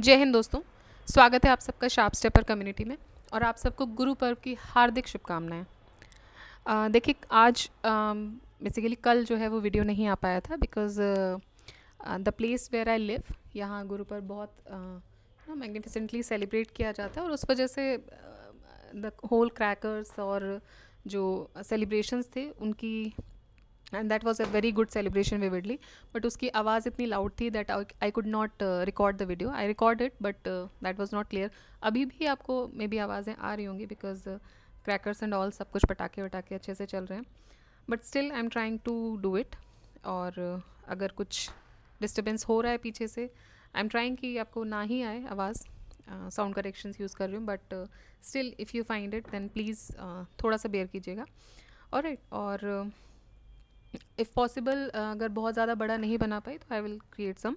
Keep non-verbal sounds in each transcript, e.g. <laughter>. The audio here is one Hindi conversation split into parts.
जय हिंद दोस्तों स्वागत है आप सबका शार्प स्टेपर कम्युनिटी में और आप सबको गुरु पर्व की हार्दिक शुभकामनाएं देखिए आज बेसिकली कल जो है वो वीडियो नहीं आ पाया था because the place where I live यहाँ गुरु पर्व बहुत ना uh, सेलिब्रेट किया जाता है और उस वजह से द होल क्रैकर्स और जो सेलिब्रेशंस थे उनकी and that was a very good celebration vividly but उसकी आवाज़ इतनी लाउड थी that I could not record the video I record it but that was not clear अभी भी आपको मे बी आवाज़ें आ रही होंगी बिकॉज क्रैकर्स एंड ऑल सब कुछ पटाखे वटाखे अच्छे से चल रहे हैं but still I am trying to do it और uh, अगर कुछ डिस्टर्बेंस हो रहा है पीछे से आई एम ट्राइंग कि आपको ना ही आए आवाज़ साउंड करेक्शंस यूज़ कर रही हूँ but still if you find it then please थोड़ा सा बेयर कीजिएगा और राइट और uh, इफ़ पॉसिबल uh, अगर बहुत ज़्यादा बड़ा नहीं बना पाई तो I will create some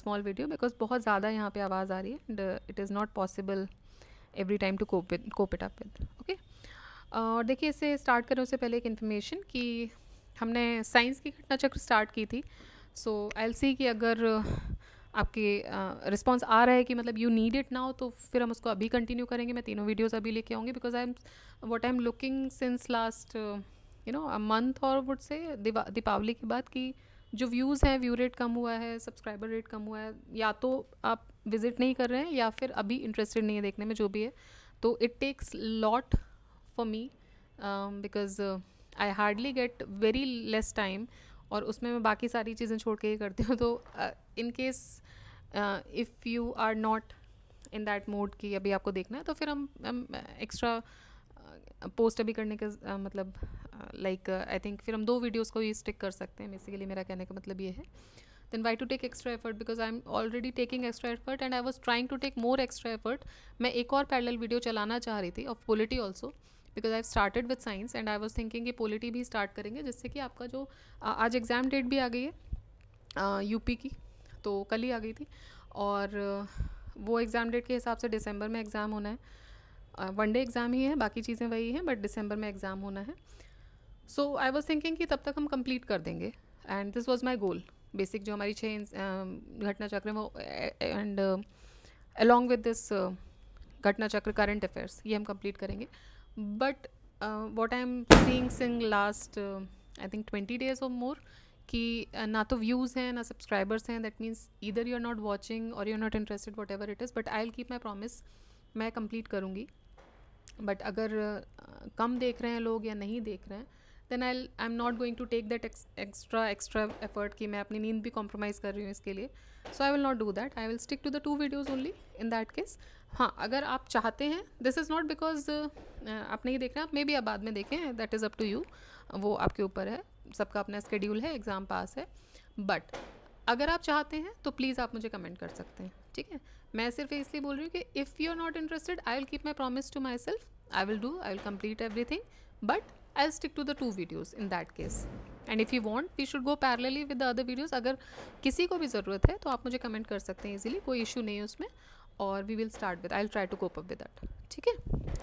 small video because बहुत ज़्यादा यहाँ पे आवाज़ आ रही है and it is not possible every time to cope with cope it up with okay और देखिए इसे स्टार्ट करने से पहले एक इन्फॉर्मेशन कि हमने साइंस की घटना चक्र स्टार्ट की थी सो आई सी कि अगर uh, आपके रिस्पॉन्स uh, आ रहा है कि मतलब यू नीड इट नाउ तो फिर हम उसको अभी कंटिन्यू करेंगे मैं तीनों वीडियोज़ अभी लेके आऊँगी because I am what I am looking since last you know a month और वुड से दीपावली के बाद कि जो व्यूज़ हैं व्यू रेट कम हुआ है सब्सक्राइबर रेट कम हुआ है या तो आप विज़िट नहीं कर रहे हैं या फिर अभी इंटरेस्टेड नहीं है देखने में जो भी है तो it takes lot for me because I hardly get very less time और उसमें मैं बाकी सारी चीज़ें छोड़ के ही करती हूँ तो in case if you are not in that mode कि अभी आपको देखना है तो फिर हम एक्स्ट्रा पोस्ट अभी करने का मतलब लाइक आई थिंक फिर हम दो वीडियोस को ही स्टिक कर सकते हैं बेसिकली मेरा कहने का मतलब ये है then why to take extra effort because I am already taking extra effort and I was trying to take more extra effort मैं एक और पैरल वीडियो चलाना चाह रही थी of polity also because I started with science and I was thinking कि पोलिटी भी स्टार्ट करेंगे जिससे कि आपका जो आज एग्ज़ाम डेट भी आ गई है यूपी की तो कल ही आ गई थी और वो एग्ज़ाम डेट के हिसाब से दिसंबर में एग्ज़ाम होना है वन डे एग्ज़ाम ही है बाकी चीज़ें वही हैं बट दिसंबर में एग्ज़ाम होना है सो आई वॉज थिंकिंग कि तब तक हम कंप्लीट कर देंगे and this was my goal basic जो हमारी छः घटना चक्र वो एंड अलॉन्ग विद दिस घटना चक्र करंट अफेयर्स ये हम कंप्लीट करेंगे but what I am seeing since last I think twenty days और मोर कि ना तो व्यूज़ हैं ना सब्सक्राइबर्स हैं दैट मीन्स इधर यू आर नॉट वॉचिंग और you are not interested whatever it is but I will keep my promise मैं कंप्लीट करूँगी बट अगर कम देख रहे हैं लोग या नहीं देख रहे हैं then I I am not going to take that extra extra effort कि मैं अपनी नींद भी कॉम्प्रोमाइज़ कर रही हूँ इसके लिए so I will not do that I will stick to the two videos only in that case हाँ अगर आप चाहते हैं दिस इज़ नॉट बिकॉज आप नहीं देख रहे हैं आप मे बी आप बाद में देखें that is up to you वो आपके ऊपर है सबका अपना स्केड्यूल है एग्ज़ाम पास है बट अगर आप चाहते हैं तो प्लीज़ आप मुझे कमेंट कर सकते हैं ठीक है मैं सिर्फ इसलिए बोल रही हूँ कि if you are not interested I will keep my promise to myself I will do I will complete everything but I stick to the two videos in that case and if you want we should go parallelly with the other videos अगर किसी को भी ज़रूरत है तो आप मुझे कमेंट कर सकते हैं इजिली कोई इशू नहीं है उसमें और we will start with I will try to cope up with that ठीक है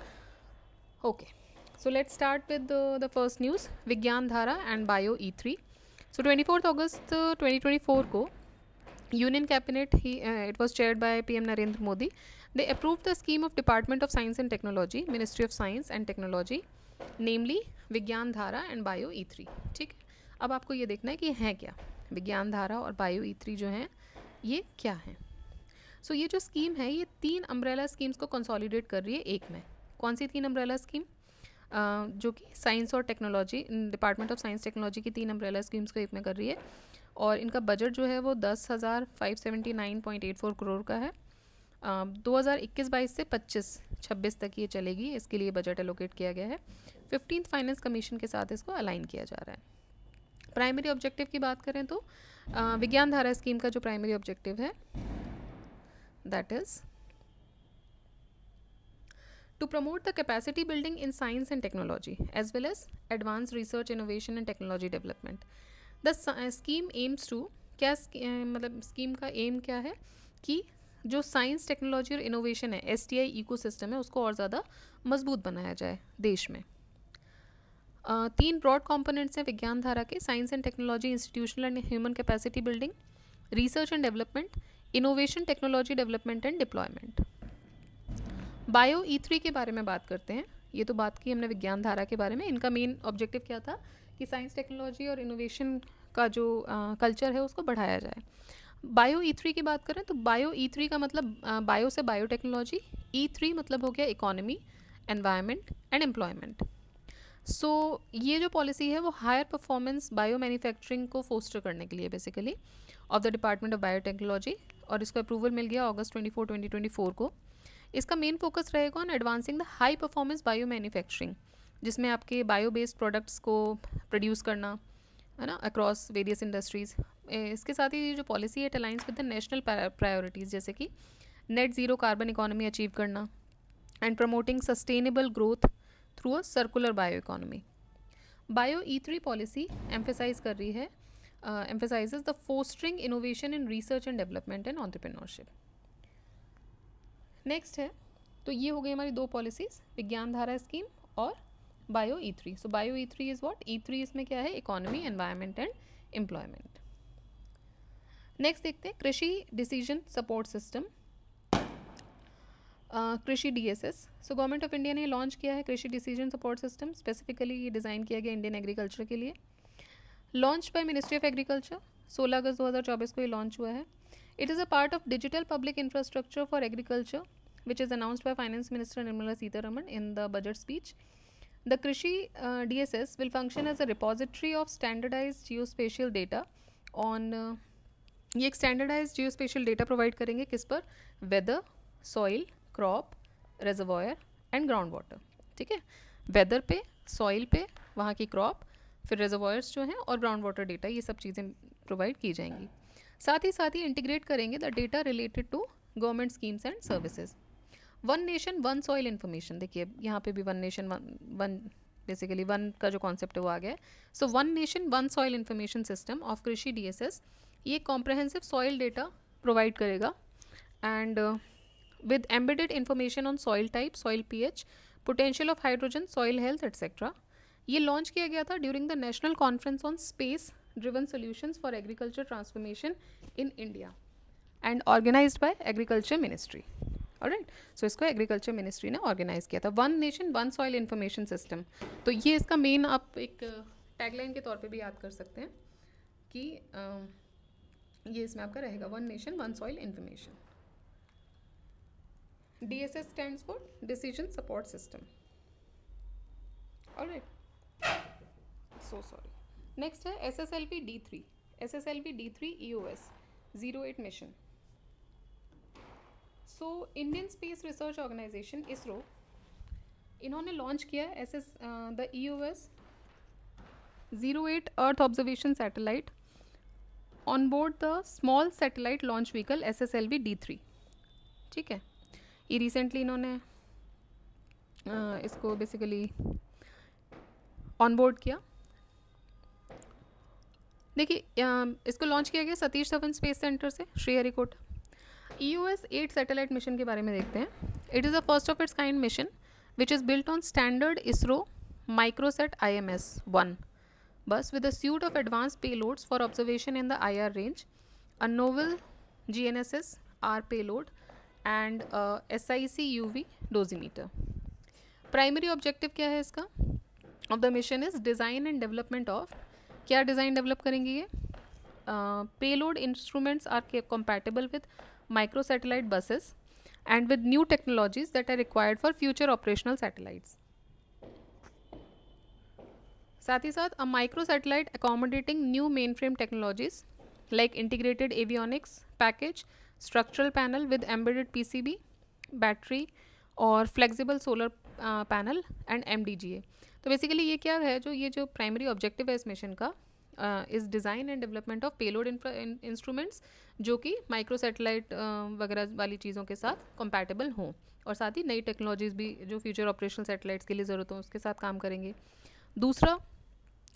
okay so let start with the first news Vigyan Dhara and bio E three so twenty fourth August twenty twenty four को यूनियन कैबिनेट ही it was chair by P M Narendra Modi they approve the scheme of department of science and technology ministry of science and technology namely Vigyan Dhara and bio E three ठीक अब आपको ये देखना है कि है क्या विज्ञान धारा और बायो ई थ्री जो हैं ये क्या हैं सो so, ये जो स्कीम है ये तीन अम्ब्रेला स्कीम्स को कंसोलिडेट कर रही है एक में कौन सी तीन अम्ब्रेला स्कीम जो कि साइंस और technology department of science technology की तीन अम्ब्रेला स्कीम्स को एक में कर रही है और इनका बजट जो है वो दस हज़ार five seventy nine point eight four crore का है दो हज़ार इक्कीस बाईस से पच्चीस छब्बीस तक ये चलेगी इसके लिए बजट एलोकेट किया गया है फिफ्टीन फाइनेंस कमीशन के साथ इसको अलाइन किया जा रहा है प्राइमरी ऑब्जेक्टिव की बात करें तो विज्ञान धारा स्कीम का जो प्राइमरी ऑब्जेक्टिव है that is to promote the capacity building in science and technology as well as advance research innovation and technology development the scheme aims to क्या मतलब स्कीम का एम क्या है कि जो साइंस टेक्नोलॉजी और इनोवेशन है S T I ecosystem है उसको और ज़्यादा मजबूत बनाया जाए देश में आ, तीन ब्रॉड कॉम्पोनेंट्स हैं विज्ञान धारा के science and technology institutional and human capacity building research and development innovation technology development and deployment bio E three के बारे में बात करते हैं ये तो बात की हमने विज्ञान धारा के बारे में इनका मेन ऑब्जेक्टिव क्या था कि साइंस टेक्नोलॉजी और इनोवेशन का जो कल्चर है उसको बढ़ाया जाए बायो ई e थ्री की बात करें तो बायो ई e थ्री का मतलब बायो से बायोटेक्नोलॉजी ई e थ्री मतलब हो गया economy environment and employment so ये जो पॉलिसी है वो हायर परफॉर्मेंस बायो मैन्युफैक्चरिंग को फोस्टर करने के लिए basically of the department of biotechnology और इसको अप्रूवल मिल गया अगस्त ट्वेंटी फोर को इसका मेन फोकस रहेगा on advancing the high performance bio manufacturing जिसमें आपके बायो बेस्ड प्रोडक्ट्स को प्रोड्यूस करना है ना अक्रॉस वेरियस इंडस्ट्रीज़ इसके साथ ही जो पॉलिसी है it aligns with the national priorities जैसे कि net zero carbon economy achieve करना and promoting sustainable growth through a circular bio economy bio E three policy emphasize कर रही है emphasize the fostering innovation in research and development and entrepreneurship next है तो ये हो गई हमारी दो पॉलिसीज़ विज्ञान धारा स्कीम और bio E three so bio E three is what E three इसमें क्या है economy environment and employment next देखते हैं Krishi decision support system Krishi DSS so government of India ने लॉन्च किया है Krishi decision support system specifically ये डिज़ाइन किया गया इंडियन एग्रीकल्चर के लिए launch by ministry of agriculture 16 अगस्त 2024 को ये लॉन्च हुआ है it is a part of digital public infrastructure for agriculture which is announced by finance minister Nirmala Sitharaman in the budget speech the Krishi D S S will function as a repository of standardize geospatial data on ये एक standardize geospatial data provide करेंगे किस पर weather soil crop reservoir and ground water ठीक है वेदर पे सॉइल पे वहाँ की क्रॉप फिर रेजर्वॉयर्स जो हैं और ग्राउंड वाटर डेटा ये सब चीज़ें प्रोवाइड की जाएंगी साथ ही साथ ही इंटीग्रेट करेंगे the data related to government schemes and services one nation one soil information देखिए यहाँ पे भी one nation one basically one का जो कॉन्सेप्ट है वो आ गया है so one nation one soil information system of Krishi D S S ये कॉम्प्रहेंसिव सॉइल डेटा प्रोवाइड करेगा and with embedded information on soil type soil P H potential of hydrogen soil health etcetera ये लॉन्च किया गया था during the national conference on space driven solutions for agriculture transformation in India and organise by agriculture ministry right so इसको एग्रीकल्चर मिनिस्ट्री ने ऑर्गेनाइज किया था one nation one soil information system तो ये इसका मेन आप एक टैगलाइन uh, के तौर पे भी याद कर सकते हैं कि um, ये इसमें आपका रहेगा one nation one soil information D S S stand for decision support system alright so sorry next है S S L P D three S S L P D three E O S zero eight mission so Indian space research organisation ISRO इन्होंने लॉन्च किया S S the E O S zero eight earth observation satellite on board the small satellite launch vehicle S S L V D three ठीक है ये रिसेंटली इन्होंने uh, इसको बेसिकली ऑन बोर्ड किया देखिए uh, इसको लॉन्च किया गया सतीश धवन स्पेस सेंटर से Sriharikota E S eight satellite mission के बारे में देखते हैं it is the first of its kind mission which is built on standard ISRO microsat I M S one bus with a suite of advance loads for observation in the I R range a novel G N S S R payload and S I C U V dosimeter primary objective क्या है इसका of the mission is design and development of क्या डिज़ाइन डेवलप करेंगे ये payload instruments are compatible with micro satellite buses and with new technologies that are required for future operational satellites. साथ ही साथ a micro satellite accommodating new mainframe technologies like integrated avionics package structural panel with embedded P C B battery और flexible solar panel and M D G A तो बेसिकली ये क्या है जो ये जो प्राइमरी ऑब्जेक्टिव है इस मिशन का is design and development of payload instruments जो कि माइक्रो सैटेलाइट uh, वगैरह वाली चीज़ों के साथ कंपैटिबल हों और साथ ही नई टेक्नोलॉजीज़ भी जो फ्यूचर ऑपरेशनल सेटेलाइट्स के लिए ज़रूरत हो उसके साथ काम करेंगे दूसरा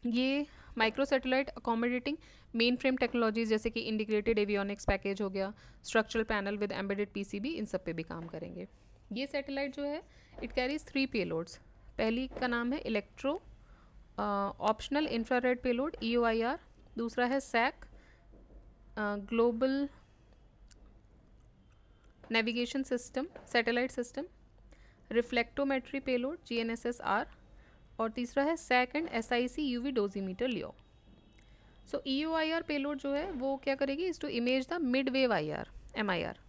ये micro satellite accommodating mainframe technologies जैसे कि इंडिग्रेटेड एवियोनिक्स पैकेज हो गया structural panel with embedded P इन सब पे भी काम करेंगे ये सैटेलाइट जो है इट कैरीज थ्री पेलोड्स पहली का नाम है electro optional infrared payload E O I R दूसरा है SAC global navigation system satellite system reflectometry payload G N S S R और तीसरा है SAC and S I C U V dosimeter LEO so E O I R payload जो है वो क्या करेगी is to image the mid wave I R M I R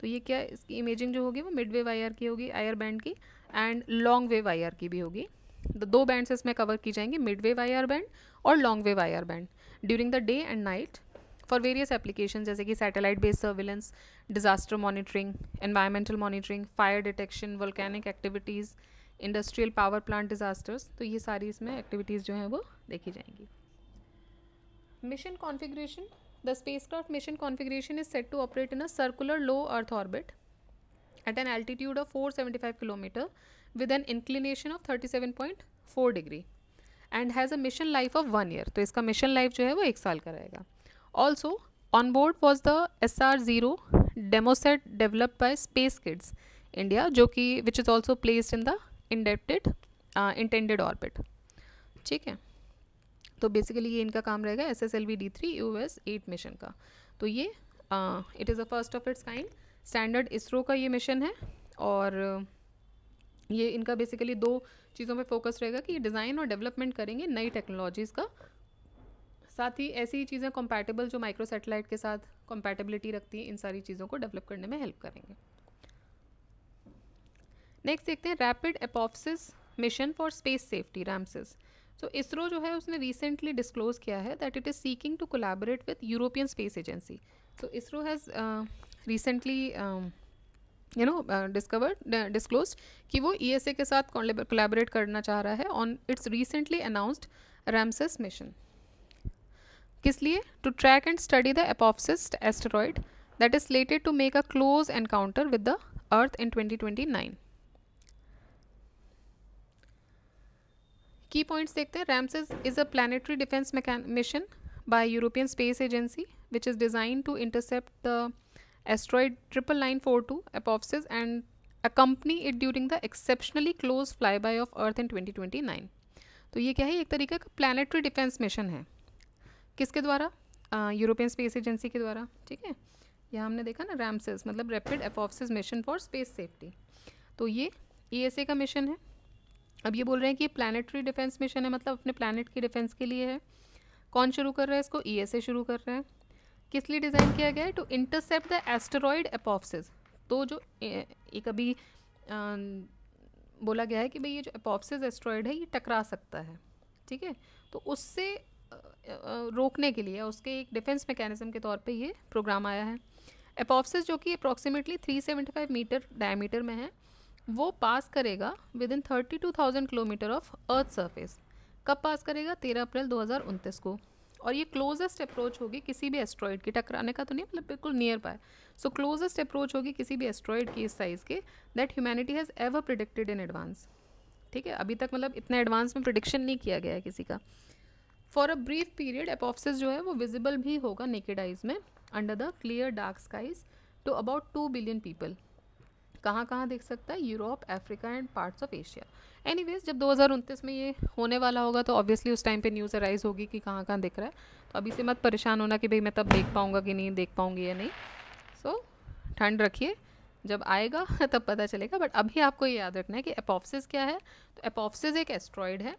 तो ये क्या इसकी इमेजिंग जो होगी वो मिड वेव आई आर की होगी आई आर बैंड की and long wave I R की भी होगी दो बैंड्स इसमें कवर की जाएंगे मिड वे वायर बैंड और long wave IR band during the day and night for various application जैसे कि satellite based surveillance disaster monitoring environmental monitoring fire detection volcanic activities industrial power plant disasters तो ये सारी इसमें एक्टिविटीज़ जो हैं वो देखी जाएंगी mission configuration the spacecraft mission configuration is set to operate in a circular low earth orbit at an altitude of 475 kilometre with an inclination of 37.4 degree and has a mission life of one year तो इसका मिशन लाइफ जो है वो एक साल का रहेगा also on board was the S R zero demosat develop by space kids India जो कि which is also placed in the intended intended orbit ठीक है तो बेसिकली ये इनका काम रहेगा S S L V D three U S eight mission का तो ये it is a first of its kind standard ISRO का ये मिशन है और uh, ये इनका बेसिकली दो चीज़ों पे फोकस रहेगा कि ये डिज़ाइन और डेवलपमेंट करेंगे नई टेक्नोलॉजीज़ का साथ ही ऐसी चीज़ें कंपैटिबल जो माइक्रो सैटेलाइट के साथ कंपैटिबिलिटी रखती हैं इन सारी चीज़ों को डेवलप करने में हेल्प करेंगे नेक्स्ट देखते हैं rapid Apophis mission for space safety Ramses so ISRO जो है उसने रिसेंटली डिस्क्लोज किया है that it is seeking to collaborate with European space agency so ISRO has recently you know discovered disclose कि वो ई e के साथ कोलेबरेट करना चाह रहा है on its recently announced Ramses mission किस लिए to track and study the Apophis asteroid that is slated to make a close encounter with the earth in 2029 की पॉइंट्स देखते हैं Ramses is a planetary defence mission by European space agency which is design to intercept the triple nine four two and accompany it during the exceptionally close fly by of earth in twenty twenty nine तो ये क्या है एक तरीके का प्लानटरी डिफेंस मिशन है किसके द्वारा यूरोपियन स्पेस एजेंसी के द्वारा ठीक है यह हमने देखा ना रैमसेस मतलब rapid Apophis mission for space safety तो ये ई का मिशन है अब ये बोल रहे हैं कि ये प्लानटरी डिफेंस मिशन है मतलब अपने प्लानट की डिफेंस के लिए है कौन शुरू कर रहा है इसको ई शुरू कर रहा है किस लिए डिज़ाइन किया गया है to intercept the asteroid Apophis तो जो एक अभी आ, बोला गया है कि भाई ये जो एपोप्सिस एस्ट्रॉयड है ये टकरा सकता है ठीक है तो उससे रोकने के लिए उसके एक डिफेंस मैकेनिज्म के तौर पे ये प्रोग्राम आया है एपोप्सिस जो कि अप्रॉक्सीमेटली 375 मीटर डायमीटर में है वो पास करेगा within thirty two thousand kilometre of earth surface कब पास करेगा तेरह अप्रैल दो को और ये क्लोजेस्ट अप्रोच होगी किसी भी एस्ट्रॉयड की टकराने का तो नहीं मतलब बिल्कुल nearby so closest approach होगी किसी भी एस्ट्रॉयड की इस साइज़ के that humanity has ever predicted in advance ठीक है अभी तक मतलब इतना एडवांस में प्रिडिक्शन नहीं किया गया है किसी का for a brief period Apophis जो है वो विजिबल भी होगा नेकेड आइज में under the clear dark skies to about two billion people कहाँ कहाँ देख सकता है Europe Africa and parts of Asia anyways जब दो में ये होने वाला होगा तो ऑब्वियसली उस टाइम पे न्यूज़ अराइज होगी कि कहाँ कहाँ दिख रहा है तो अभी से मत परेशान होना कि भाई मैं तब देख पाऊँगा कि नहीं देख पाऊँगी या नहीं सो so, ठंड रखिए जब आएगा <laughs> तब पता चलेगा बट अभी आपको ये याद रखना है कि एपोप्सिस क्या है तो एपोप्सिस एक एस्ट्रॉयड है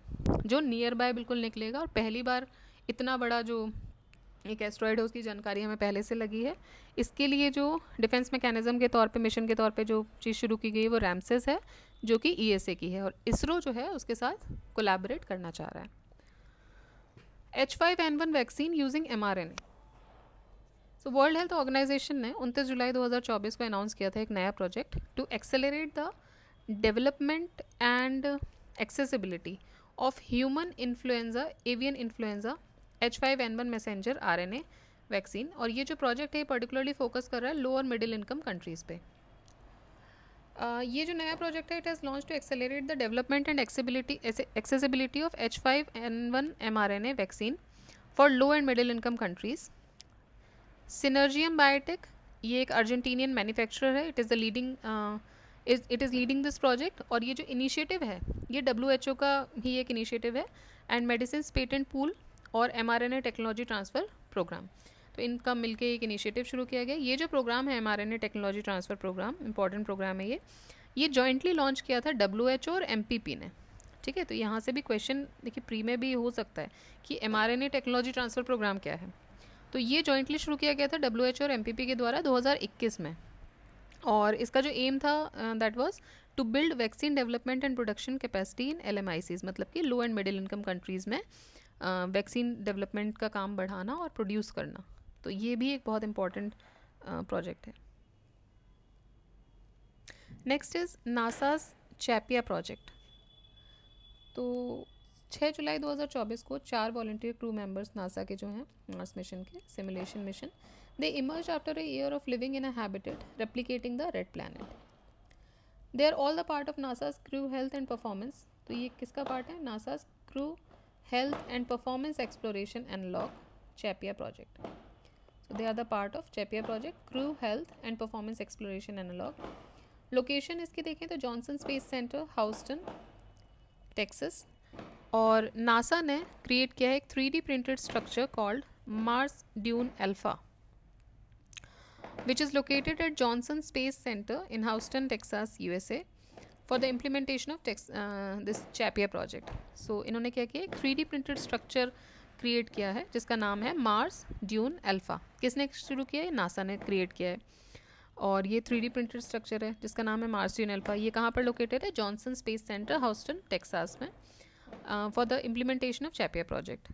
जो नियर बाय बिल्कुल निकलेगा और पहली बार इतना बड़ा जो एक एस्ट्रॉयड है उसकी जानकारी हमें पहले से लगी है इसके लिए जो डिफेंस मैकेनिज्म के तौर पे मिशन के तौर पे जो चीज़ शुरू की गई है वो रैमसेस है जो कि ई e की है और इसरो जो है उसके साथ कोलैबोरेट करना चाह रहा है H five N one vaccine using M R N so world health organisation ने उनतीस जुलाई 2024 को अनाउंस किया था एक नया project to accelerate the development and accessibility of human influenza avian influenza H five N one messenger R N A vaccine और ये जो प्रोजेक्ट है ये पर्टिकुलरली फोकस कर रहा है लो और मिडिल इनकम कंट्रीज़ पे ये जो नया प्रोजेक्ट है it has launched to accelerate the development and accessibility accessibility of H five N one M R N A vaccine for low and middle income countries Sinergium Biotech ये एक अर्जेंटीनियन मैन्युफैक्चरर है it is the leading it is leading this project और ये जो इनिशिएटिव है ये डब्ल्यू एच ओ का ही एक इनिशिएटिव है एंड मेडिसिन पेटेंट पूल और एम टेक्नोलॉजी ट्रांसफ़र प्रोग्राम तो इनका मिलके एक इनिशिएटिव शुरू किया गया ये जो प्रोग्राम है M technology transfer program important program है ये ये जॉइंटली लॉन्च किया था डब्ल्यू और एम ने ठीक है तो यहाँ से भी क्वेश्चन देखिए प्री में भी हो सकता है कि एम टेक्नोलॉजी ट्रांसफ़र प्रोग्राम क्या है तो ये जॉइंटली शुरू किया गया था डब्ल्यू और एम के द्वारा 2021 में और इसका जो एम था that was to build vaccine development and production capacity in L मतलब कि low and middle income countries में वैक्सीन डेवलपमेंट का काम बढ़ाना और प्रोड्यूस करना तो ये भी एक बहुत इम्पॉर्टेंट प्रोजेक्ट है next is NASA's CHAPEA project तो 6 जुलाई 2024 को चार वॉल्टियर क्रू मेंबर्स नासा के जो हैं मार्स मिशन के simulation mission they emerge after a year of living in a habitat replicating the red planet they are all the part of NASA's crew health and performance तो ये किसका पार्ट है NASA's crew Health and Performance Exploration and Log CHAPIA project. So they are the part of CHAPIA project, Crew Health and Performance Exploration Analog. Location, is देखें तो johnson space center houston texas और नासा ने क्रिएट किया है एक three D printed structure called Mars Dune Alpha which is located at Johnson Space Center in Houston Texas USA for the implementation of टेक्स दिस चैपिया प्रोजेक्ट सो इन्होंने क्या किया three D printed structure create किया है जिसका नाम है मार्स ड्यून एल्फा किसने शुरू किया है नासा ने क्रिएट किया है और ये थ्री डी प्रिंटेड स्ट्रक्चर है जिसका नाम है मार्स ड्यून एल्फा ये कहाँ पर लोकेटेड है Johnson Space Center Houston Texas में for the implementation of CHAPEA project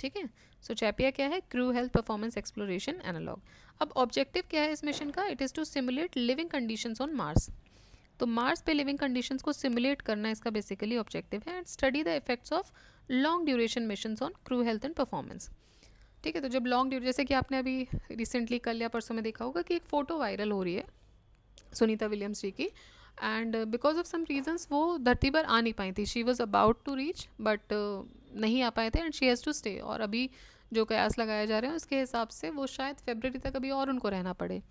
ठीक है सो चैपिया क्या है crew health performance exploration analog अब ऑब्जेक्टिव क्या है इस मिशन का it is to simulate living conditions on Mars तो मार्स पे लिविंग कंडीशन को सिमुलेट करना इसका बेसिकली ऑब्जेक्टिव है and study the effects of long duration mission on crew health and performance ठीक है तो जब लॉन्ग ड्यूरेशन जैसे कि आपने अभी रिसेंटली कल या परसों में देखा होगा कि एक फ़ोटो वायरल हो रही है सुनीता विलियम्स जी की and because of some reasons वो धरती पर आ नहीं पाई थी she was about to reach but नहीं आ पाए थे and she has to stay और अभी जो कयास लगाए जा रहे हैं उसके हिसाब से वो शायद फेबररी तक अभी और उनको रहना पड़े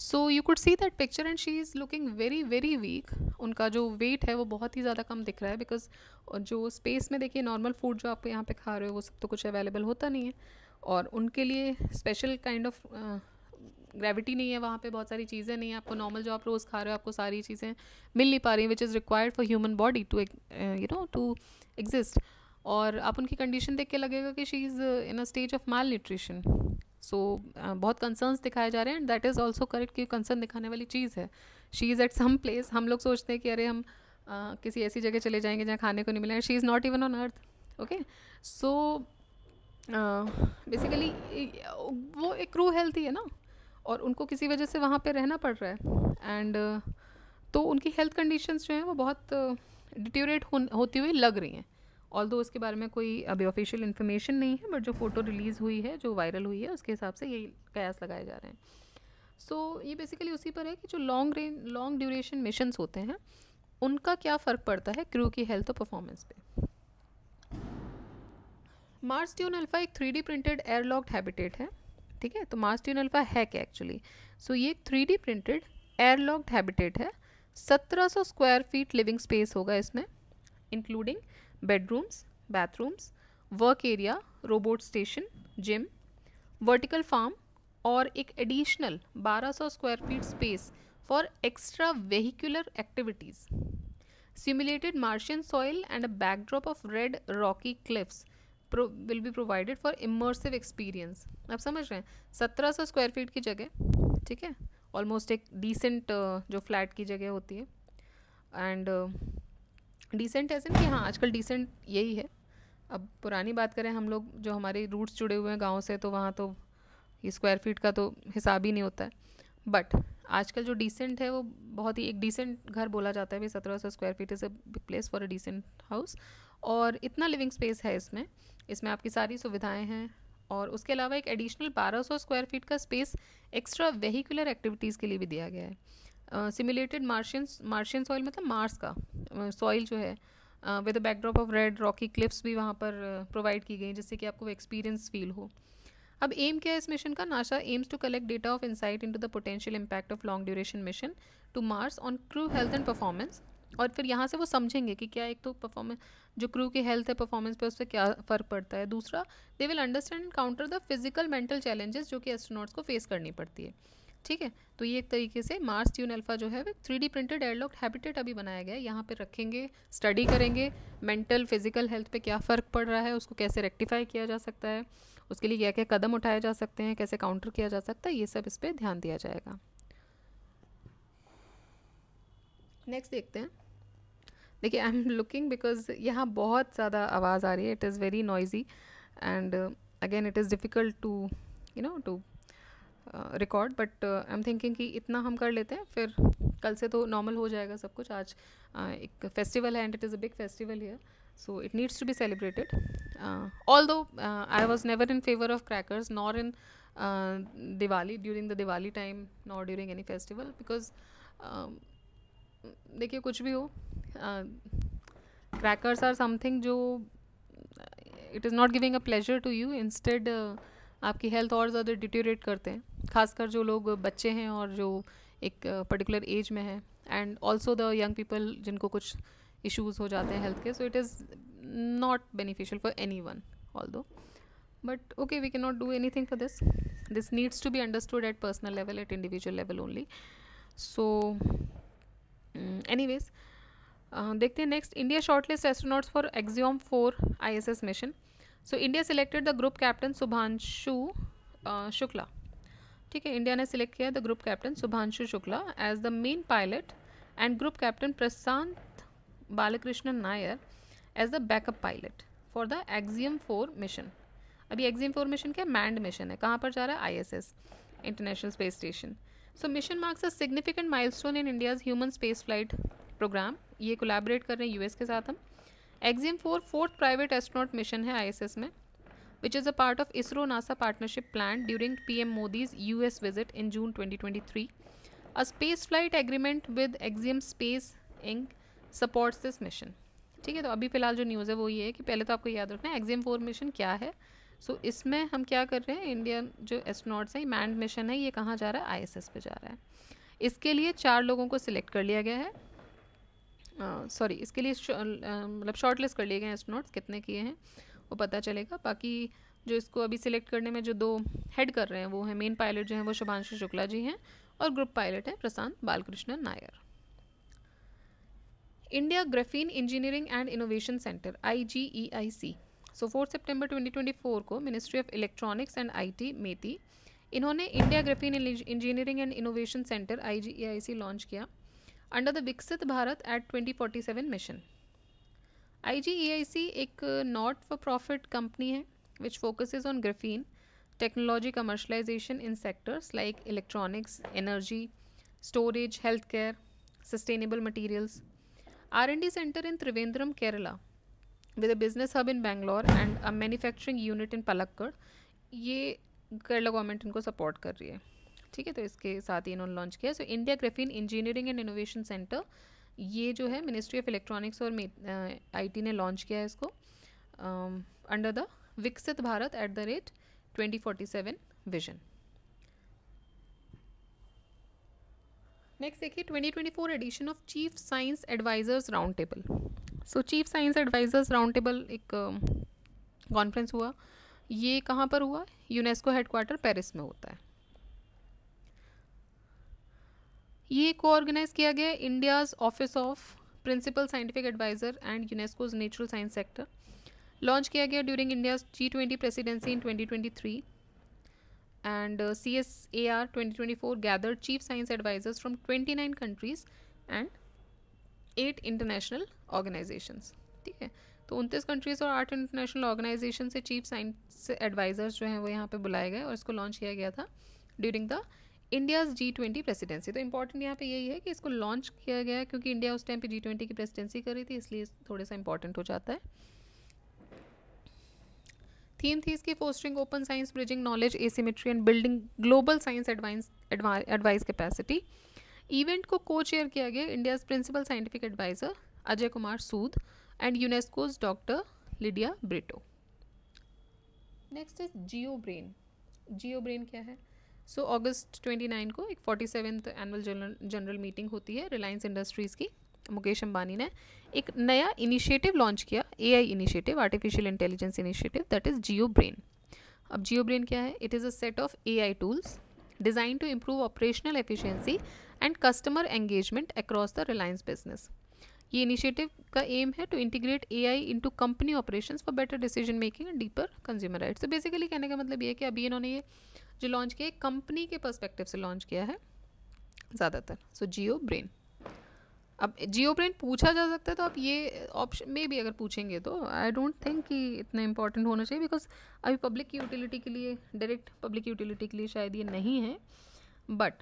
so you could see that picture and she is looking very very weak उनका जो वेट है वो बहुत ही ज़्यादा कम दिख रहा है बिकॉज जो स्पेस में देखिए नॉर्मल फूड जो आप यहाँ पे खा रहे हो वो सब तो कुछ अवेलेबल होता नहीं है और उनके लिए स्पेशल काइंड ऑफ ग्रेविटी नहीं है वहाँ पे बहुत सारी चीज़ें नहीं है आपको नॉर्मल जो आप रोज़ खा रहे हो आपको सारी चीज़ें मिल नहीं पा रही which is required for human body to you know to exist और आप उनकी कंडीशन देख के लगेगा कि she is in a stage of malnutrition so so, uh, बहुत कंसर्न्स दिखाए जा रहे हैं and that is also correct कि कंसर्न दिखाने वाली चीज़ है she is at some place हम लोग सोचते हैं कि अरे हम Uh, किसी ऐसी जगह चले जाएंगे जहाँ खाने को नहीं मिला she is not even on earth okay so basically वो एक क्रू हेल्थी है ना और उनको किसी वजह से वहाँ पर रहना पड़ रहा है एंड uh, तो उनकी हेल्थ कंडीशंस जो हैं वो बहुत डिट्यूरेट uh, हो, होती हुई लग रही हैं ऑल दो उसके बारे में कोई अभी ऑफिशियल इन्फॉर्मेशन नहीं है बट जो फ़ोटो रिलीज़ हुई है जो वायरल हुई है उसके हिसाब से यही कयास लगाए जा रहे हैं सो so, ये बेसिकली उसी पर है कि जो long range long duration missions होते हैं उनका क्या फ़र्क पड़ता है क्रू की हेल्थ और परफॉर्मेंस पे मार्स ट्यून अल्फ़ा एक थ्री प्रिंटेड एयरलॉक्ड हैबिटेट है ठीक है तो मार्स ट्यून अल्फ़ा है क्या एक्चुअली सो ये एक थ्री प्रिंटेड एयरलॉक्ड हैबिटेट है 1700 स्क्वायर फीट लिविंग स्पेस होगा इसमें including bedrooms, bathrooms, work area, robot station, gym, vertical farm और एक additional 1200 square feet space for extra vehicular activities simulated martian soil and a backdrop of red rocky cliffs pro will be provided for immersive experience आप समझ रहे हैं सत्रह सौ स्क्वायर फीट की जगह ठीक है ऑलमोस्ट एक डिसेंट uh, जो फ्लैट की जगह होती है एंड uh, डिसेंट ऐसे कि हाँ आजकल डिसेंट यही है अब पुरानी बात करें हम लोग जो हमारे रूट्स जुड़े हुए हैं गाँव से तो वहाँ तो स्क्वायर फीट का तो हिसाब ही नहीं होता है बट आजकल जो डिसेंट है वो बहुत ही एक डिसेंट घर बोला जाता है भाई सत्रह सौ square feet is a place for a decent house और इतना लिविंग स्पेस है इसमें इसमें आपकी सारी सुविधाएं हैं और उसके अलावा एक एडिशनल 1200 स्क्वायर फीट का स्पेस एक्स्ट्रा वेहिकुलर एक्टिविटीज़ के लिए भी दिया गया है सिमुलेटेड मार्शियन मार्शियन सॉइल मतलब मार्स का सॉइल uh, जो है with backdrop of red rocky cliffs भी वहाँ पर प्रोवाइड uh, की गई जिससे कि आपको एक्सपीरियंस फील हो अब एम क्या है इस मिशन का NASA aims to collect data of insight to the potential impact of long duration mission to Mars on crew health and performance और फिर यहाँ से वो समझेंगे कि क्या एक तो परफॉर्मेंस जो क्रू की हेल्थ है परफॉर्मेंस पे उससे क्या फ़र्क पड़ता है दूसरा they will understand counter the physical mental challenges जो कि एस्ट्रोनॉट्स को फेस करनी पड़ती है ठीक है तो ये एक तरीके से मार्स ट्यून अल्फ़ा जो है वो three D printed airlock habitat अभी बनाया गया है यहाँ पर रखेंगे स्टडी करेंगे मेंटल फिजिकल हेल्थ पे क्या फ़र्क पड़ रहा है उसको कैसे रेक्टिफाई किया जा सकता है उसके लिए क्या क्या कदम उठाए जा सकते हैं कैसे काउंटर किया जा सकता है ये सब इस पर ध्यान दिया जाएगा नेक्स्ट देखते हैं देखिए आई एम लुकिंग बिकॉज यहाँ बहुत ज़्यादा आवाज़ आ रही है it is very noisy and again it is difficult to you know to record but I am thinking कि इतना हम कर लेते हैं फिर कल से तो नॉर्मल हो जाएगा सब कुछ आज uh, एक फेस्टिवल है and it is a big festival here so it needs to be celebrated although I was never in favour of crackers nor in Diwali during the Diwali time not during any festival because देखिए कुछ भी हो क्रैकर्स आर समथिंग जो it is not giving a pleasure to you instead आपकी हेल्थ और ज़्यादा डिटेरेट करते हैं खासकर जो लोग बच्चे हैं और जो एक पर्टिकुलर एज में है and also the young people जिनको कुछ इश्यूज़ हो जाते हैं हेल्थ के so it is not beneficial for anyone although but okay we can not do anything for this this needs to be understood at personal level at individual level only so anyways देखते हैं next India shortlist astronauts for Axiom four I S S mission so India selected the group captain Shubhanshu Shukla ठीक है इंडिया ने सिलेक्ट किया the group captain Shubhanshu Shukla as the main pilot and group captain Prashanth Balakrishnan Nair as the backup pilot for the Axiom four mission अभी एक्जियम फोर मिशन क्या मैंड मिशन है कहाँ पर जा रहा है I International Space Station so mission marks a significant milestone in India's human space flight program ये कोलैबोरेट कर रहे हैं यूएस के साथ हम Axiom four fourth private astronaut mission है आईएसएस में which is a part of ISRO NASA partnership plan during PM Modi's US visit in June 2023 a space flight agreement with Axiom Space Inc supports this mission ठीक है तो अभी फिलहाल जो न्यूज़ है वो ये है कि पहले तो आपको याद रखना है एग्जिम फोर मिशन क्या है सो so, इसमें हम क्या कर रहे हैं इंडियन जो एस्ट्रोनॉट्स हैं मैंड मिशन है ये कहाँ जा रहा है आईएसएस पे जा रहा है इसके लिए चार लोगों को सिलेक्ट कर लिया गया है सॉरी इसके लिए मतलब शॉर्ट लिस्ट कर लिए गए एस्ट्रोनॉट्स कितने किए हैं वो पता चलेगा बाकी जो इसको अभी सिलेक्ट करने में जो दो हेड कर रहे हैं वो हैं मेन पायलट जो हैं वो शुभांशु शुक्ला जी हैं और ग्रुप पायलट हैं Prashanth Balakrishnan Nair India graphene engineering and innovation center I G E I C so fourth September twenty twenty four को ministry of electronics and I T MeitY इन्होंने India graphene engineering and innovation center I G E I C launch किया under the Viksit Bharat eight 2047 mission आईजीईआईसी एक नॉट फॉर प्रॉफिट कंपनी है which focuses on graphene technology commercialization in sectors like electronics energy storage health care sustainable materials R and D center in Trivandrum Kerala with a business hub in Bangalore and a manufacturing unit in Palakkad ये केरला गवर्नमेंट इनको सपोर्ट कर रही है ठीक है तो इसके साथ ही इन्होंने लॉन्च किया so India graphene engineering and innovation center ये जो है मिनिस्ट्री ऑफ इलेक्ट्रॉनिक्स और आईटी uh, ने लॉन्च किया है इसको under the Viksit Bharat at the rate twenty forty seven vision next देखिए 2024 edition of chief science advisers round table so chief science advisers round table एक कॉन्फ्रेंस um, uh, हुआ ये कहाँ पर हुआ यूनेस्को हेडक्वार्टर पेरिस में होता है ये को ऑर्गेनाइज किया गया India's office of principal scientific adviser and UNESCO's natural science sector launch किया गया during India's G twenty presidency in twenty twenty three and C S A R twenty twenty four gather chief science advisers from twenty nine countries and eight international organisation ठीक है तो उनतीस कंट्रीज और आठ इंटरनेशनल ऑर्गेनाइजेशन से चीफ साइंस एडवाइजर्स जो हैं वो यहाँ पे बुलाए गए और इसको लॉन्च किया गया था during the India's G twenty presidency तो इंपॉर्टेंट यहाँ पे यही है कि इसको लॉन्च किया गया है क्योंकि इंडिया उस टाइम पे जी ट्वेंटी की प्रेसिडेंसी कर रही थी इसलिए थोड़ा सा इंपॉर्टेंट हो जाता है थीम थी इसकी fostering open science bridging knowledge asymmetry and building global science advice advice capacity event को को चेयर किया गया India's principal scientific adviser Ajay Kumar Sood and UNESCO's doctor Lydia Brito next is Jio Brain Jio Brain क्या है सो अगस्त 29 को एक forty seventh annual general meeting होती है रिलायंस इंडस्ट्रीज़ की मुकेश अंबानी ने एक नया इनिशिएटिव लॉन्च किया AI initiative artificial intelligence initiative that is Jio Brain अब जियो ब्रेन क्या है it is a set of A tools design to improve operational efficiency and customer engagement across the Reliance business ये इनिशिएटिव का एम है to integrate A I to company operation for better decision making and deeper consumer rights तो बेसिकली कहने का मतलब ये है कि अभी इन्होंने ये जो लॉन्च किया कंपनी के परस्पेक्टिव से लॉन्च किया है ज़्यादातर सो जियो ब्रेन अब जियो ब्रेन पूछा जा सकता है तो आप ये ऑप्शन में भी अगर पूछेंगे तो आई डोंट थिंक कि इतना इंपॉर्टेंट होना चाहिए बिकॉज अभी पब्लिक की यूटिलिटी के लिए डायरेक्ट पब्लिक यूटिलिटी के लिए शायद ये नहीं है बट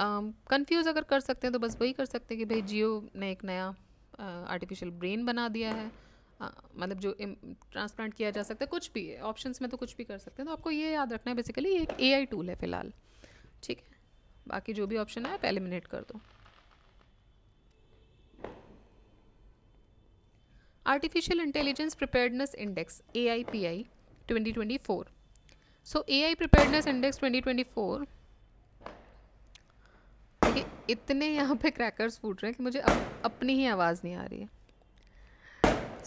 कंफ्यूज um, अगर कर सकते हैं तो बस वही कर सकते हैं कि भाई जियो ने एक नया आर्टिफिशियल uh, ब्रेन बना दिया है हाँ, मतलब जो ट्रांसप्लांट किया जा सकता है कुछ भी ऑप्शंस में तो कुछ भी कर सकते हैं तो आपको ये याद रखना है बेसिकली एक ए टूल है फ़िलहाल ठीक है बाकी जो भी ऑप्शन है आप एलिमिनेट कर दो artificial intelligence preparedness index A I P I twenty twenty four so A I preparedness index twenty twenty four इतने यहाँ पे क्रैकर्स फूट रहे हैं कि मुझे अप, अपनी ही आवाज़ नहीं आ रही है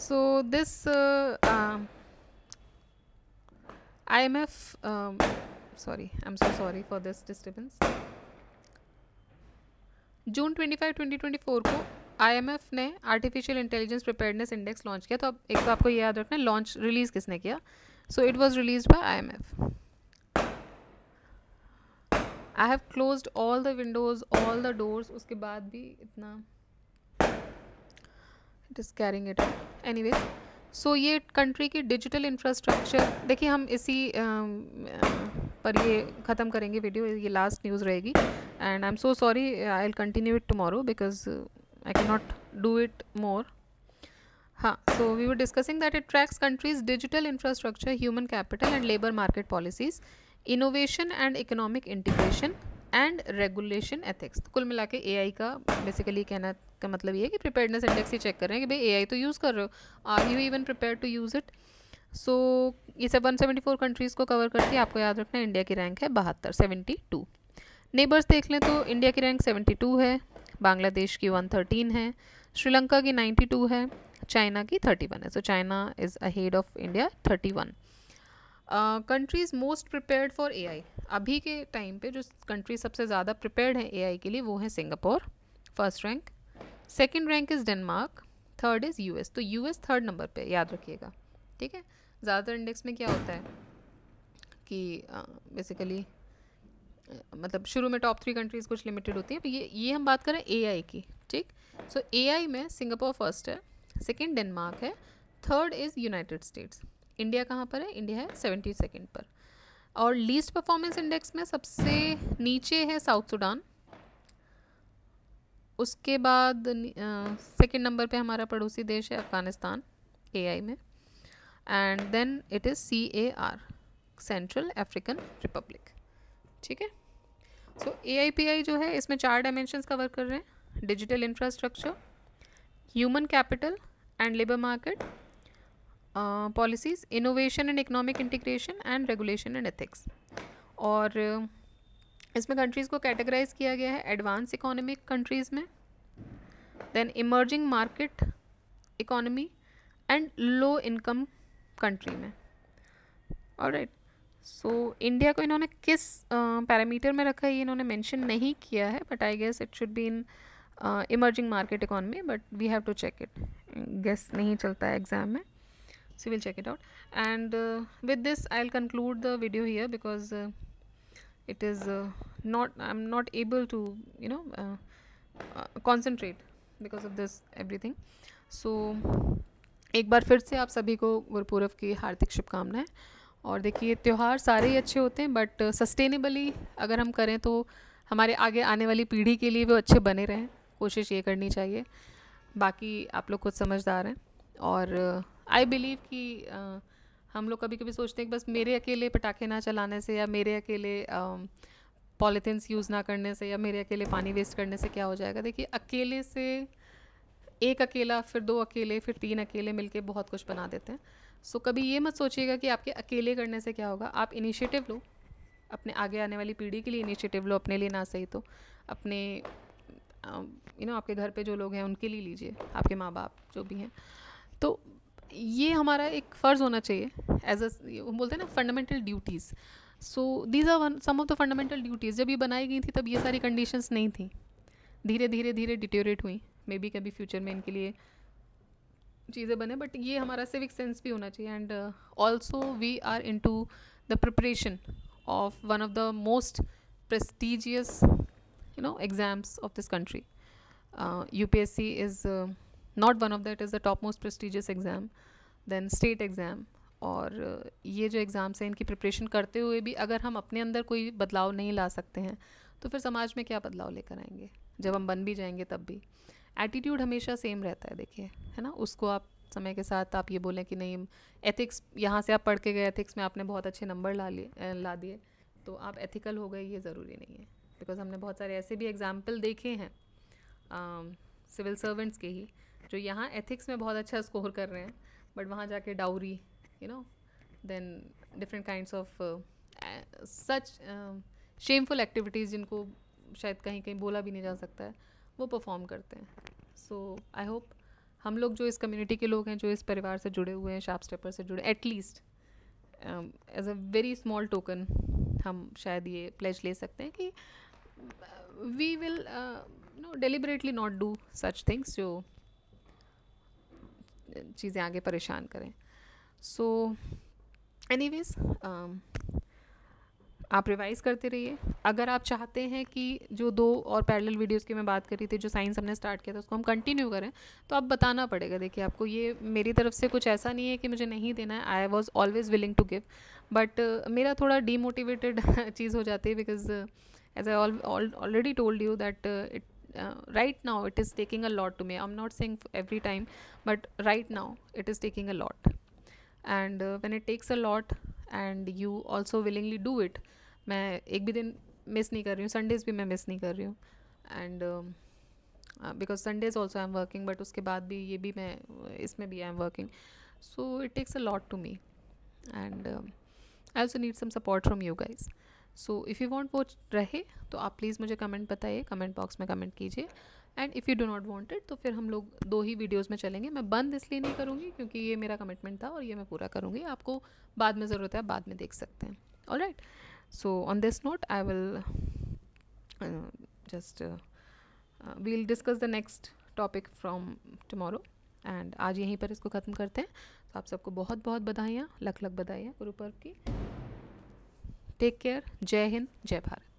so this uh, um, IMF um, sorry I'm so sorry for this disturbance जून 25 2024 को आईएमएफ ने artificial intelligence preparedness index launch किया तो अब एक तो आपको ये याद रखना है लॉन्च रिलीज़ किसने किया so it was release by IMF I have closed all the windows all the doors उसके बाद भी इतना it is carrying it anyways so ये कंट्री की डिजिटल इंफ्रास्ट्रक्चर देखिए हम इसी आ, um, पर ये ख़त्म करेंगे वीडियो ये लास्ट न्यूज़ रहेगी and I am so sorry I will continue it tomorrow because I can not do it more हाँ so we were discussing that it tracks countries digital infrastructure human capital and labour market policies innovation and economic integration and regulation ethics कुल मिला के ए का बेसिकली कहना का मतलब ये है कि प्रिपेयरनेस इंडेक्स ही चेक कर रहे हैं कि भाई ए तो यूज़ कर रहे हो are you even prepare to use it so ये सब 174 कंट्रीज़ को कवर करती है आपको याद रखना है इंडिया की रैंक है बहत्तर सेवेंटी टू नेबर्स देख लें तो इंडिया की रैंक सेवेंटी टू है बांग्लादेश की वन थर्टीन है श्रीलंका की नाइन्टी टू है चाइना की थर्टी वन है so China is ahead of India thirty one countries most prepared for A I अभी के टाइम पे जो कंट्री सबसे ज़्यादा प्रिपेयर्ड है एआई के लिए वो है Singapore first rank second rank is Denmark third is US तो यूएस थर्ड नंबर पे याद रखिएगा ठीक है ज़्यादातर इंडेक्स में क्या होता है कि बेसिकली मतलब शुरू में टॉप थ्री कंट्रीज़ कुछ लिमिटेड होती हैं तो ये ये हम बात करें ए की ठीक सो ए में सिंगापुर फर्स्ट है सेकेंड डेनमार्क है third is United States India कहाँ पर है इंडिया है सेवेंटी सेकेंड पर और लीस्ट परफॉर्मेंस इंडेक्स में सबसे नीचे है साउथ सूडान उसके बाद सेकंड नंबर पे हमारा पड़ोसी देश है अफ़गानिस्तान एआई में and then it is C A R Central African Republic ठीक है सो ए आई पी आई जो है इसमें चार डायमेंशंस कवर कर रहे हैं digital infrastructure human capital and labour market policies innovation and economic integration and regulation and ethics और इसमें कंट्रीज़ को कैटेगराइज किया गया है एडवांस इकोनॉमिक कंट्रीज़ में then emerging market economy and low income country में और राइट सो इंडिया को इन्होंने किस पैरामीटर uh, में रखा है ये इन्होंने मेंशन नहीं किया है but I guess it should be in emerging market economy but we have to check it guess नहीं चलता है एग्ज़ाम में so we'll check it out and uh, with this i'll conclude the video here because uh, it is uh, not i'm not able to you know uh, uh, concentrate because of this everything so एक बार फिर से आप सभी को गुरुपूर्व की हार्दिक शुभकामनाएं और देखिए त्यौहार सारे ही अच्छे होते हैं बट सस्टेनेबली अगर हम करें तो हमारे आगे आने वाली पीढ़ी के लिए वो अच्छे बने रहें कोशिश ये करनी चाहिए बाकी आप लोग खुद समझदार हैं और uh, आई बिलीव कि हम लोग कभी कभी सोचते हैं कि बस मेरे अकेले पटाखे ना चलाने से या मेरे अकेले पॉलीथीन्स यूज़ ना करने से या मेरे अकेले पानी वेस्ट करने से क्या हो जाएगा देखिए अकेले से एक अकेला फिर दो अकेले फिर तीन अकेले मिलके बहुत कुछ बना देते हैं सो so, कभी ये मत सोचिएगा कि आपके अकेले करने से क्या होगा आप इनिशिएटिव लो अपने आगे आने वाली पीढ़ी के लिए इनिशिएटिव लो अपने लिए ना सही तो अपने यू नो आपके घर पे जो लोग हैं उनके लिए लीजिए आपके माँ बाप जो भी हैं तो ये हमारा एक फ़र्ज़ होना चाहिए एज अ बोलते हैं ना fundamental duties so these are one some of the fundamental duties जब ये बनाई गई थी तब ये सारी कंडीशंस नहीं थी धीरे धीरे धीरे डिटेरेट हुई मे बी कभी फ्यूचर में इनके लिए चीज़ें बने बट ये हमारा सिविक सेंस भी होना चाहिए and also we are into the preparation of one of the most you know exams of this country U P S C is not one of that is the top most prestigious exam then state exam और uh, ये जो एग्ज़ाम्स हैं इनकी प्रिपरेशन करते हुए भी अगर हम अपने अंदर कोई बदलाव नहीं ला सकते हैं तो फिर समाज में क्या बदलाव लेकर आएंगे जब हम बन भी जाएंगे तब भी एटीट्यूड हमेशा सेम रहता है देखिए है ना उसको आप समय के साथ आप ये बोलें कि नहीं एथिक्स यहाँ से आप पढ़ के गए एथिक्स में आपने बहुत अच्छे नंबर ला लिए ला दिए तो आप एथिकल हो गए ये ज़रूरी नहीं है बिकॉज़ हमने बहुत सारे ऐसे भी एग्ज़ाम्पल देखे हैं um, सिविल सर्वेंट्स के ही जो यहाँ एथिक्स में बहुत अच्छा स्कोर कर रहे हैं बट वहाँ जाके dowry you know then different kind of such shameful activities जिनको शायद कहीं कहीं बोला भी नहीं जा सकता है वो परफॉर्म करते हैं सो आई होप हम लोग जो इस कम्युनिटी के लोग हैं जो इस परिवार से जुड़े हुए हैं शार्प स्टेपर से जुड़े at least as a very small token हम शायद ये प्लेज ले सकते हैं कि we uh, will no deliberately not do such things जो चीज़ें आगे परेशान करें सो एनी वेज़ आप रिवाइज़ करते रहिए अगर आप चाहते हैं कि जो दो और पैरेलल वीडियोस की मैं बात कर रही थी जो साइंस हमने स्टार्ट किया था उसको हम कंटिन्यू करें तो आप बताना पड़ेगा देखिए आपको ये मेरी तरफ से कुछ ऐसा नहीं है कि मुझे नहीं देना है I was always willing to give but मेरा थोड़ा डीमोटिवेटेड <laughs> चीज़ हो जाती है because as I already told you that it uh, right now it is taking a lot to me i'm not saying every time but right now it is taking a lot and uh, when it takes a lot and you also willingly do it मैं एक भी दिन मिस नहीं कर रही हूँ संडेज़ भी मैं मिस नहीं कर रही हूँ and because Sundays also I am working but उसके बाद भी ये भी मैं इसमें भी I am working so it takes a lot to me and I also need some support from you guys so if you want वो रहे तो आप प्लीज़ मुझे कमेंट बताइए कमेंट बॉक्स में कमेंट कीजिए and if you do not need तो फिर हम लोग दो ही वीडियोज़ में चलेंगे मैं बंद इसलिए नहीं करूँगी क्योंकि ये मेरा कमिटमेंट था और ये मैं पूरा करूँगी आपको बाद में ज़रूरत है आप बाद में देख सकते हैं all right so on this note I will just will discuss the next topic from tomorrow and आज यहीं पर इसको ख़त्म करते हैं तो आप सबको बहुत बहुत बधाइयाँ लख लख बधाइयाँ गुरु पर्व की टेक केयर जय हिंद जय भारत